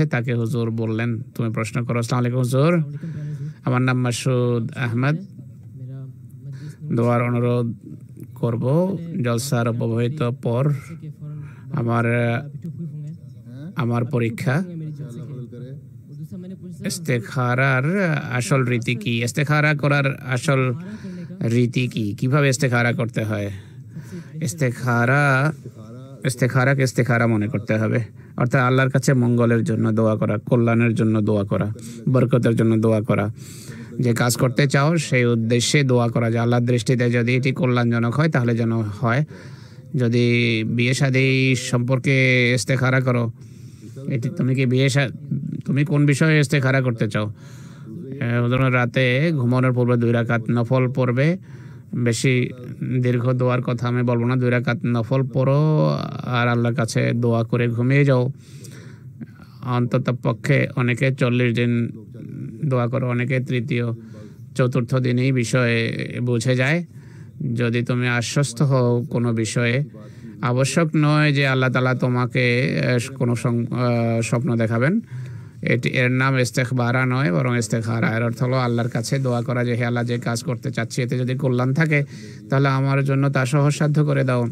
যাচ্ছে তাকে হুজুর বললেন তুমি প্রশ্ন করো আসসালাম আলাইকুম হুজুর আমার নাম মাসুদ আহমেদ দোয়ার অনুরোধ করব জলসার অব্যবহিত পর আমার আমার পরীক্ষা ইস্তেখারার আসল রীতি কি ইস্তেখারা করার আসল রীতি কি কিভাবে ইস্তেখারা করতে হয় ইস্তেখারা ইস্তেখারাকে ইস্তেখারা মনে করতে হবে অর্থাৎ আল্লাহর কাছে মঙ্গলের জন্য দোয়া করা কল্যাণের জন্য দোয়া করা বরকতের জন্য দোয়া করা যে কাজ করতে চাও সেই উদ্দেশ্যে দোয়া করা যে আল্লাহর দৃষ্টিতে যদি এটি কল্যাণজনক হয় তাহলে যেন হয় যদি বিয়ে শাদী সম্পর্কে ইস্তেখারা করো এটি তুমি কি বিয়ে তুমি কোন বিষয়ে ইস্তেখারা করতে চাও রাতে ঘুমানোর পূর্বে দুই রাকাত নফল পড়বে বেশি দীর্ঘ দোয়ার কথা আমি বলবো না দুই রাকাত নফল পড়ো আর আল্লাহর কাছে দোয়া করে ঘুমিয়ে যাও অন্তত পক্ষে অনেকে চল্লিশ দিন দোয়া করো অনেকে তৃতীয় চতুর্থ দিনেই বিষয়ে বুঝে যায় যদি তুমি আশ্বস্ত হও কোনো বিষয়ে আবশ্যক নয় যে আল্লাহ তালা তোমাকে কোনো স্বপ্ন দেখাবেন এটি এর নাম ইস্তেখবারা নয় বরং ইস্তেখারা এর অর্থ হলো আল্লাহর কাছে দোয়া করা যে হে আল্লাহ যে কাজ করতে চাচ্ছি এতে যদি কল্যাণ থাকে তাহলে আমার জন্য তা সহসাধ্য করে দাও